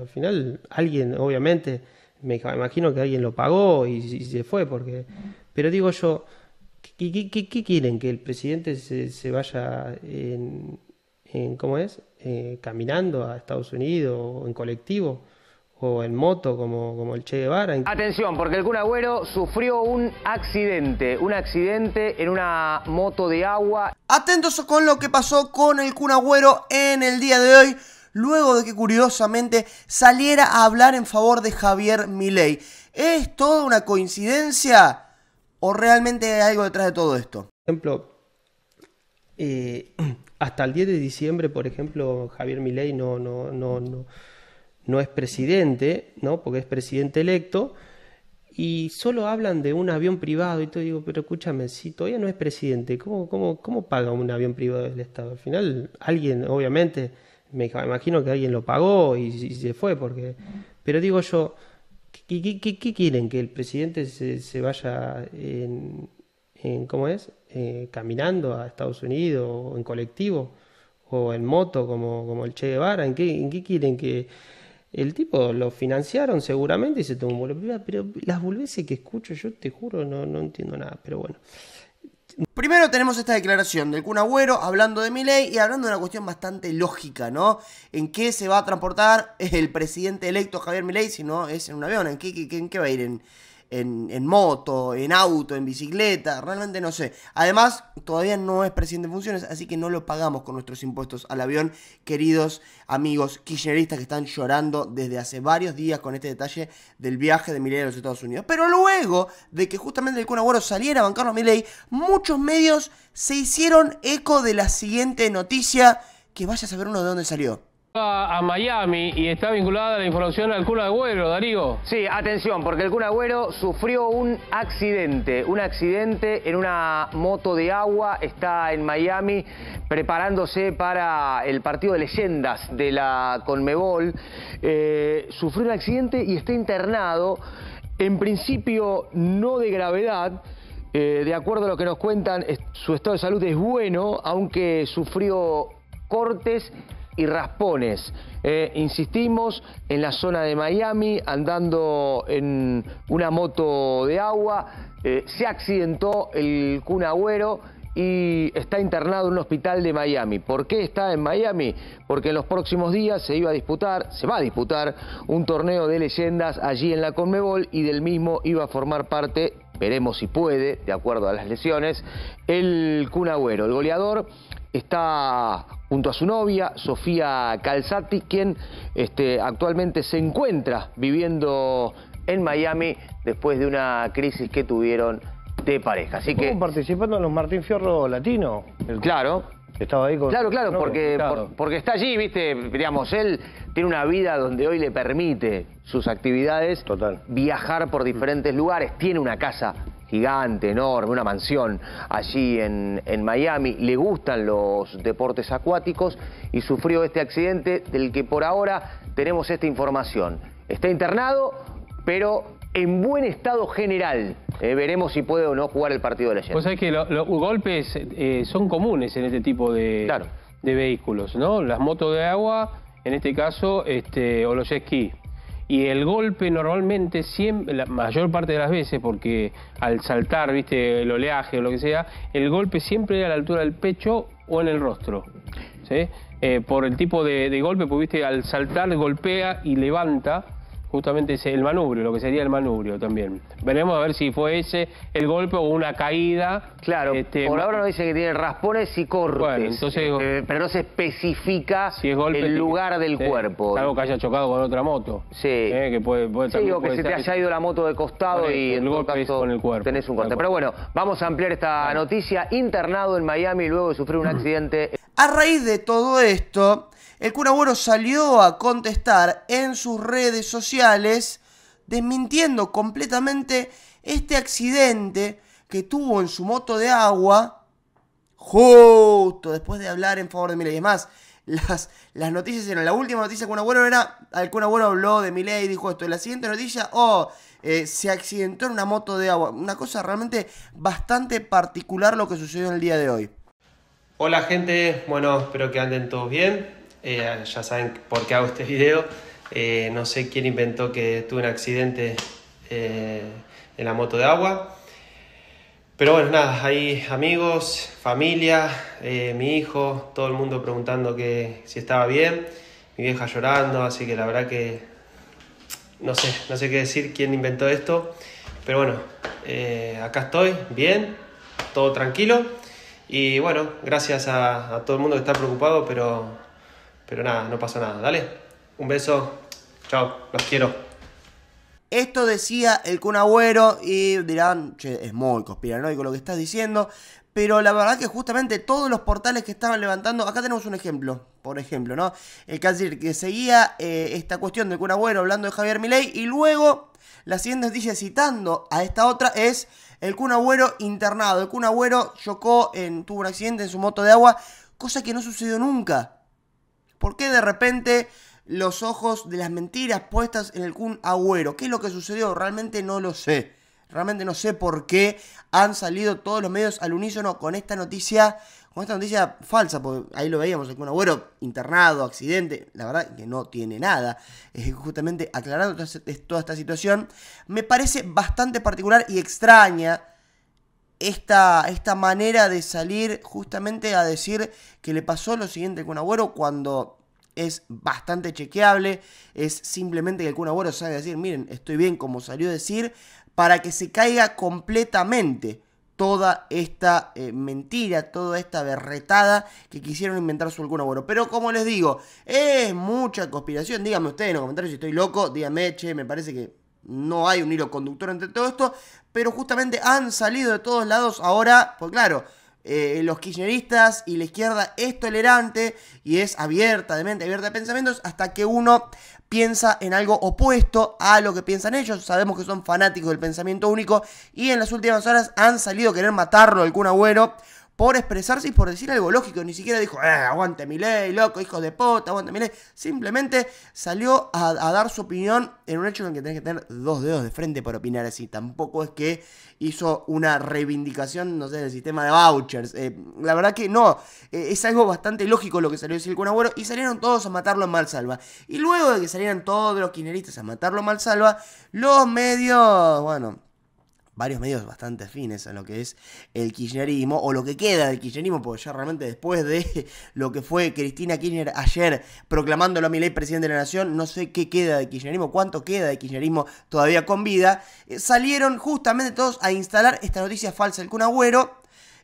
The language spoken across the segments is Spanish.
Al final, alguien, obviamente, me imagino que alguien lo pagó y, se fue, porque. Pero digo yo, ¿qué, quieren? ¿Que el presidente se, vaya en, ¿Cómo es? Eh, caminando a Estados Unidos o en colectivo o en moto como, como el Che Guevara. Atención, porque el Cunagüero sufrió un accidente, un accidente en una moto de agua. Atentos con lo que pasó con el Kun en el día de hoy luego de que curiosamente saliera a hablar en favor de Javier Milei. ¿Es toda una coincidencia o realmente hay algo detrás de todo esto? Por ejemplo, eh, hasta el 10 de diciembre, por ejemplo, Javier Milei no, no, no, no, no es presidente, ¿no? porque es presidente electo, y solo hablan de un avión privado, y todo digo, pero escúchame, si todavía no es presidente, ¿cómo, cómo, cómo paga un avión privado del Estado? Al final, alguien, obviamente, me imagino que alguien lo pagó y, se fue, porque... Pero digo yo, ¿qué, quieren? ¿Que el presidente se, se vaya en, en, ¿cómo es? Eh, caminando a Estados Unidos o en colectivo o en moto como, como el Che Guevara? ¿En qué, ¿En qué quieren que...? El tipo lo financiaron seguramente y se tomó un Pero las volveces que escucho yo te juro no, no entiendo nada, pero bueno. Primero tenemos esta declaración del Kun Agüero hablando de Milei y hablando de una cuestión bastante lógica, ¿no? ¿En qué se va a transportar el presidente electo Javier Milei si no es en un avión? ¿En qué, en qué va a ir? en, moto, en auto, en bicicleta, realmente no sé. Además, todavía no es presidente de funciones, así que no lo pagamos con nuestros impuestos al avión. Queridos amigos kirchneristas que están llorando desde hace varios días con este detalle del viaje de Milei a los Estados Unidos. Pero luego de que justamente el Kun saliera a bancarlo a Milei, muchos medios se hicieron eco de la siguiente noticia, que vaya a saber uno de dónde salió a Miami y está vinculada la información al Kun Agüero, Darío. Sí, atención, porque el Kun Agüero sufrió un accidente, un accidente en una moto de agua, está en Miami preparándose para el partido de leyendas de la Conmebol. Eh, sufrió un accidente y está internado, en principio no de gravedad, eh, de acuerdo a lo que nos cuentan, su estado de salud es bueno, aunque sufrió cortes y raspones. Eh, insistimos, en la zona de Miami, andando en una moto de agua, eh, se accidentó el cunagüero y está internado en un hospital de Miami. ¿Por qué está en Miami? Porque en los próximos días se iba a disputar, se va a disputar un torneo de leyendas allí en la Conmebol y del mismo iba a formar parte, veremos si puede, de acuerdo a las lesiones, el cunagüero El goleador está junto a su novia, Sofía Calzati, quien este, actualmente se encuentra viviendo en Miami después de una crisis que tuvieron de pareja. Así que participando en los Martín Fierro Latino. Claro. Estaba ahí con... Claro, claro, porque, claro. porque está allí, viste, digamos, él tiene una vida donde hoy le permite sus actividades viajar por diferentes lugares, tiene una casa gigante, enorme, una mansión allí en, Miami. Le gustan los deportes acuáticos y sufrió este accidente del que por ahora tenemos esta información. Está internado, pero en buen estado general. Eh, veremos si puede o no jugar el partido de la Pues sabés que los golpes eh, son comunes en este tipo de, de vehículos, ¿no? Las motos de agua, en este caso, este, o los esquís y el golpe normalmente, siempre, la mayor parte de las veces, porque al saltar, viste, el oleaje o lo que sea, el golpe siempre era a la altura del pecho o en el rostro, ¿sí? Eh, por el tipo de, golpe, viste, al saltar golpea y levanta, justamente ese, el manubrio, lo que sería el manubrio también. Veremos a ver si fue ese el golpe o una caída. Claro, este, por ahora no dice que tiene raspones y cortes, este, pero no se especifica el lugar del cuerpo. Algo que haya chocado con otra moto. Sí. Eh, que puede, puede sí, o que se te haya ido la moto de costado y el en todo caso el cuerpo, tenés un corte. Pero bueno, vamos a ampliar esta noticia. Internado en Miami luego de sufrir un accidente. A raíz de todo esto el Kun Agüero salió a contestar en sus redes sociales desmintiendo completamente este accidente que tuvo en su moto de agua justo después de hablar en favor de Milei. Es más, las, las noticias eran, la última noticia que un abuelo era, Cura Bueno habló de Milei y dijo esto, la siguiente noticia, oh, eh, se accidentó en una moto de agua. Una cosa realmente bastante particular lo que sucedió en el día de hoy. Hola gente, bueno, espero que anden todos bien. Eh, ya saben por qué hago este video. Eh, no sé quién inventó que tuve un accidente eh, en la moto de agua. Pero bueno, nada, hay amigos, familia, mi hijo, todo el mundo preguntando que si estaba bien, mi vieja llorando, así que la verdad que no sé, no sé qué decir quién inventó esto. Pero bueno, acá estoy, bien, todo tranquilo. Y bueno, gracias a todo el mundo que está preocupado, pero pero nada, no pasa nada, dale. Un beso, chao, los quiero. Esto decía el Kun y dirán, che, es muy conspiranoico lo que estás diciendo, pero la verdad que justamente todos los portales que estaban levantando, acá tenemos un ejemplo, por ejemplo, ¿no? El que seguía eh, esta cuestión del Kun hablando de Javier Milei y luego la siguiente noticia citando a esta otra es el Kun internado. El Kun chocó, en, tuvo un accidente en su moto de agua, cosa que no sucedió nunca ¿Por qué de repente los ojos de las mentiras puestas en el Kun Agüero? ¿Qué es lo que sucedió? Realmente no lo sé. Realmente no sé por qué han salido todos los medios al unísono con esta noticia, con esta noticia falsa, porque ahí lo veíamos, el Kun Agüero internado, accidente, la verdad que no tiene nada. Es eh, justamente aclarando toda esta situación, me parece bastante particular y extraña esta, esta manera de salir justamente a decir que le pasó lo siguiente con Agüero cuando es bastante chequeable, es simplemente que el Kun sabe decir, miren, estoy bien como salió a decir, para que se caiga completamente toda esta eh, mentira, toda esta berretada que quisieron inventar su algún Pero como les digo, es mucha conspiración. Díganme ustedes en los comentarios si estoy loco, díganme, che, me parece que no hay un hilo conductor entre todo esto, pero justamente han salido de todos lados ahora, pues claro, eh, los kirchneristas y la izquierda es tolerante y es abierta de mente, abierta de pensamientos, hasta que uno piensa en algo opuesto a lo que piensan ellos. Sabemos que son fanáticos del pensamiento único y en las últimas horas han salido a querer matarlo algún agüero por expresarse y por decir algo lógico. Ni siquiera dijo, eh, aguante mi ley, loco, hijo de puta, aguante mi ley. Simplemente salió a, dar su opinión en un hecho en que tenés que tener dos dedos de frente para opinar así. Tampoco es que hizo una reivindicación, no sé, del sistema de vouchers. Eh, la verdad que no, eh, es algo bastante lógico lo que salió a decir el y salieron todos a matarlo en Malsalva. Y luego de que salieran todos los quineristas a matarlo en Malsalva, los medios, bueno varios medios bastante afines a lo que es el kirchnerismo, o lo que queda del kirchnerismo, porque ya realmente después de lo que fue Cristina Kirchner ayer proclamándolo a mi ley presidente de la nación, no sé qué queda de kirchnerismo, cuánto queda de kirchnerismo todavía con vida, eh, salieron justamente todos a instalar esta noticia falsa del Kun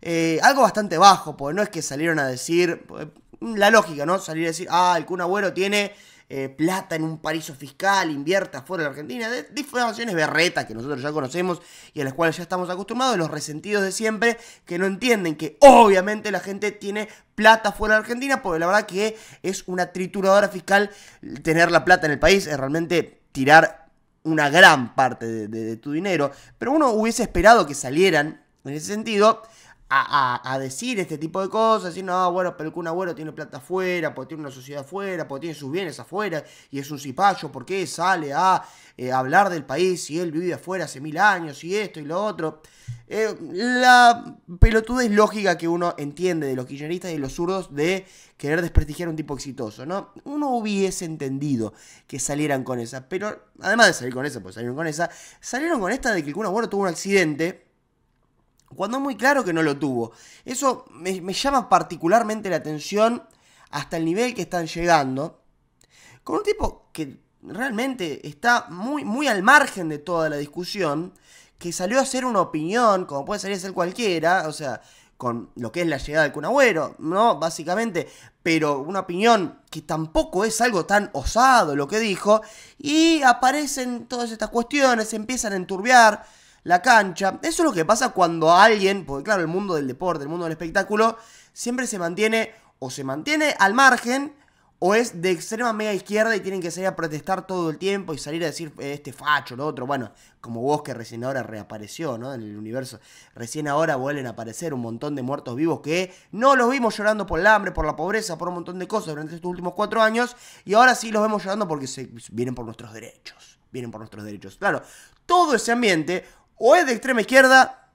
eh, algo bastante bajo, porque no es que salieron a decir, eh, la lógica, ¿no? Salir a decir, ah, el Kun tiene eh, plata en un paraíso fiscal, invierta fuera de la Argentina, difamaciones berretas que nosotros ya conocemos y a las cuales ya estamos acostumbrados, los resentidos de siempre que no entienden que obviamente la gente tiene plata fuera de Argentina, porque la verdad que es una trituradora fiscal tener la plata en el país, es realmente tirar una gran parte de tu dinero, pero uno hubiese esperado que salieran en ese sentido a, decir este tipo de cosas, decir, no, ah, bueno, pero el un tiene plata afuera, porque tiene una sociedad afuera, porque tiene sus bienes afuera, y es un cipayo, ¿por qué sale a eh, hablar del país si él vive afuera hace mil años y esto y lo otro? Eh, la pelotuda es lógica que uno entiende de los kirchneristas y de los zurdos de querer desprestigiar a un tipo exitoso, ¿no? Uno hubiese entendido que salieran con esa, pero además de salir con esa, pues salieron con esa, salieron con esta de que el abuelo tuvo un accidente cuando es muy claro que no lo tuvo. Eso me, llama particularmente la atención hasta el nivel que están llegando. Con un tipo que realmente está muy, muy al margen de toda la discusión, que salió a hacer una opinión, como puede salir a ser cualquiera, o sea, con lo que es la llegada del Kun ¿no? Básicamente, pero una opinión que tampoco es algo tan osado lo que dijo, y aparecen todas estas cuestiones, empiezan a enturbiar la cancha. Eso es lo que pasa cuando alguien, porque claro, el mundo del deporte, el mundo del espectáculo, siempre se mantiene o se mantiene al margen o es de extrema media izquierda y tienen que salir a protestar todo el tiempo y salir a decir eh, este facho, lo otro. Bueno, como vos que recién ahora reapareció, ¿no? En el universo. Recién ahora vuelven a aparecer un montón de muertos vivos que no los vimos llorando por el hambre, por la pobreza, por un montón de cosas durante estos últimos cuatro años y ahora sí los vemos llorando porque se, vienen por nuestros derechos. Vienen por nuestros derechos. Claro, todo ese ambiente o es de extrema izquierda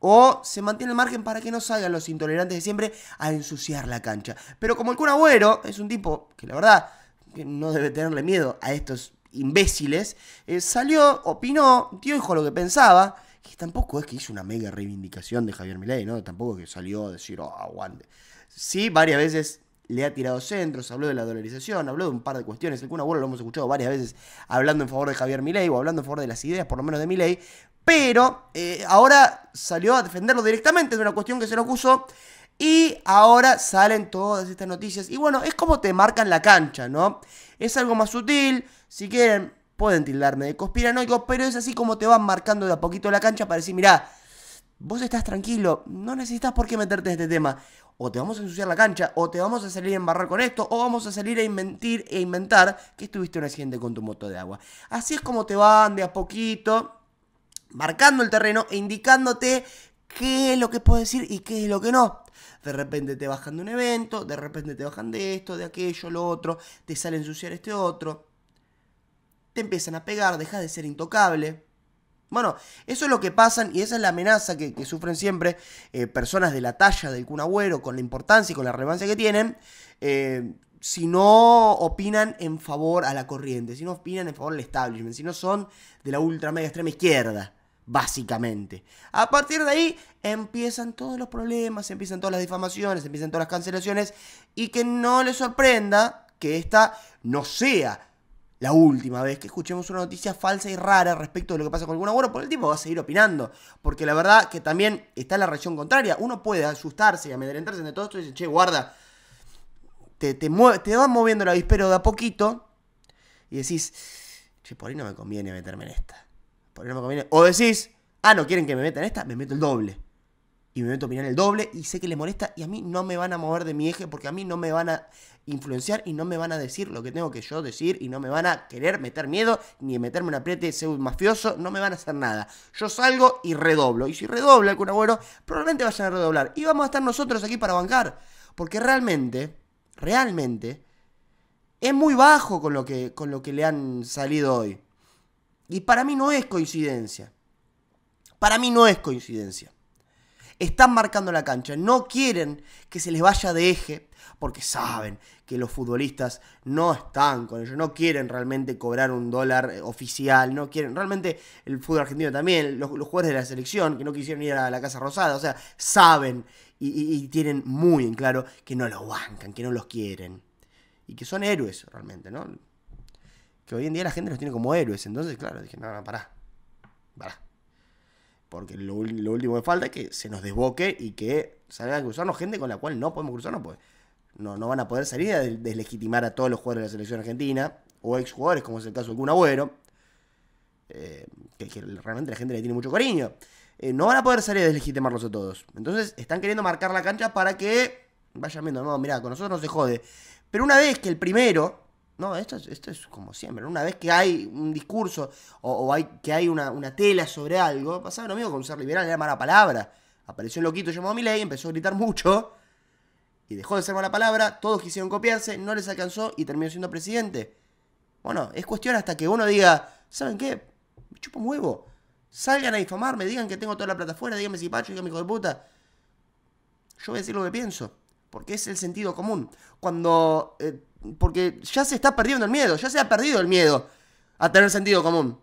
o se mantiene el margen para que no salgan los intolerantes de siempre a ensuciar la cancha. Pero como el Kun Agüero es un tipo que la verdad que no debe tenerle miedo a estos imbéciles, eh, salió, opinó, dijo lo que pensaba, que tampoco es que hizo una mega reivindicación de Javier Milei, ¿no? Tampoco es que salió a decir, oh, aguante. Sí, varias veces le ha tirado centros, habló de la dolarización, habló de un par de cuestiones. El Kun lo hemos escuchado varias veces hablando en favor de Javier Milei o hablando en favor de las ideas, por lo menos de Milei. Pero eh, ahora salió a defenderlo directamente de una cuestión que se lo acusó. Y ahora salen todas estas noticias. Y bueno, es como te marcan la cancha, ¿no? Es algo más sutil. Si quieren, pueden tildarme de conspiranoico, pero es así como te van marcando de a poquito la cancha para decir, mirá, vos estás tranquilo, no necesitas por qué meterte en este tema. O te vamos a ensuciar la cancha, o te vamos a salir a embarrar con esto, o vamos a salir a inventir e inventar que estuviste un accidente con tu moto de agua. Así es como te van de a poquito marcando el terreno e indicándote qué es lo que puedo decir y qué es lo que no. De repente te bajan de un evento, de repente te bajan de esto, de aquello, lo otro, te sale a ensuciar este otro. Te empiezan a pegar, dejas de ser intocable. Bueno, eso es lo que pasan y esa es la amenaza que, sufren siempre eh, personas de la talla del cunabuero, con la importancia y con la relevancia que tienen, eh, si no opinan en favor a la corriente, si no opinan en favor al establishment, si no son de la ultra media extrema izquierda, básicamente. A partir de ahí empiezan todos los problemas, empiezan todas las difamaciones, empiezan todas las cancelaciones y que no les sorprenda que esta no sea la última vez que escuchemos una noticia falsa y rara respecto de lo que pasa con algún abuelo, por el tipo va a seguir opinando. Porque la verdad que también está la reacción contraria. Uno puede asustarse y amedrentarse de todo esto y decir, che, guarda, te, te, te vas moviendo la avispero de a poquito y decís, che, por ahí no me conviene meterme en esta. Por ahí no me conviene. O decís, ah, no quieren que me meta en esta, me meto el doble y me meto a opinar el doble y sé que le molesta y a mí no me van a mover de mi eje porque a mí no me van a influenciar y no me van a decir lo que tengo que yo decir y no me van a querer meter miedo ni meterme un apriete un mafioso, no me van a hacer nada. Yo salgo y redoblo y si redobla el agüero probablemente vayan a redoblar y vamos a estar nosotros aquí para bancar porque realmente, realmente es muy bajo con lo que, con lo que le han salido hoy. Y para mí no es coincidencia. Para mí no es coincidencia están marcando la cancha, no quieren que se les vaya de eje, porque saben que los futbolistas no están con ellos, no quieren realmente cobrar un dólar oficial, no quieren, realmente el fútbol argentino también, los, jugadores de la selección que no quisieron ir a la Casa Rosada, o sea, saben y, y tienen muy en claro que no los bancan, que no los quieren, y que son héroes realmente, ¿no? Que hoy en día la gente los tiene como héroes, entonces, claro, dije, no, no, pará, pará. Porque lo, último que falta es que se nos desboque y que salga a cruzarnos gente con la cual no podemos cruzarnos, pues no, no van a poder salir a deslegitimar a todos los jugadores de la selección argentina, o ex jugadores, como es el caso de Kun Agüero, eh, que, realmente la gente le tiene mucho cariño. Eh, no van a poder salir a deslegitimarlos a todos. Entonces están queriendo marcar la cancha para que vayan viendo, no, mira con nosotros no se jode. Pero una vez que el primero, no, esto, esto es como siempre. Una vez que hay un discurso o, hay, que hay una, tela sobre algo, pasaba lo mismo con ser liberal, era mala palabra. Apareció un loquito llamado Milei, empezó a gritar mucho y dejó de ser mala palabra. Todos quisieron copiarse, no les alcanzó y terminó siendo presidente. Bueno, es cuestión hasta que uno diga, ¿saben qué? Me chupo huevo. Salgan a difamarme, digan que tengo toda la plata fuera, díganme si pacho, mi hijo de puta. Yo voy a decir lo que pienso, porque es el sentido común. Cuando eh, porque ya se está perdiendo el miedo, ya se ha perdido el miedo a tener sentido común.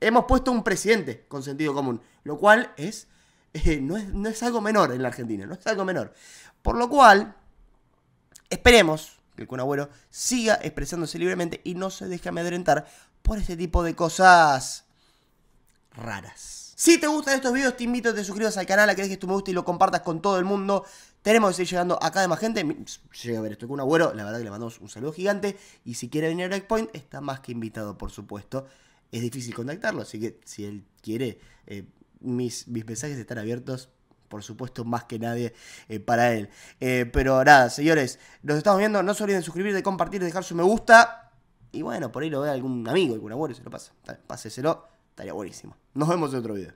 Hemos puesto un presidente con sentido común, lo cual es, eh, no es, algo menor en la Argentina, no es algo menor. Por lo cual, esperemos que el conabuero siga expresándose libremente y no se deje amedrentar por este tipo de cosas raras. Si te gustan estos videos, te invito a que te suscribas al canal, a que dejes tu me gusta y lo compartas con todo el mundo. Tenemos que seguir llegando a cada más gente. llega a ver esto con un abuelo, la verdad que le mandamos un saludo gigante. Y si quiere venir a Breakpoint, está más que invitado, por supuesto. Es difícil contactarlo, así que si él quiere, eh, mis, mis mensajes están abiertos por supuesto, más que nadie eh, para él. Eh, pero nada, señores, nos estamos viendo. No se olviden suscribir, de compartir, de dejar su me gusta. Y bueno, por ahí lo ve algún amigo, algún abuelo, se lo pasa. Páseselo. Estaría buenísimo. Nos vemos en otro video.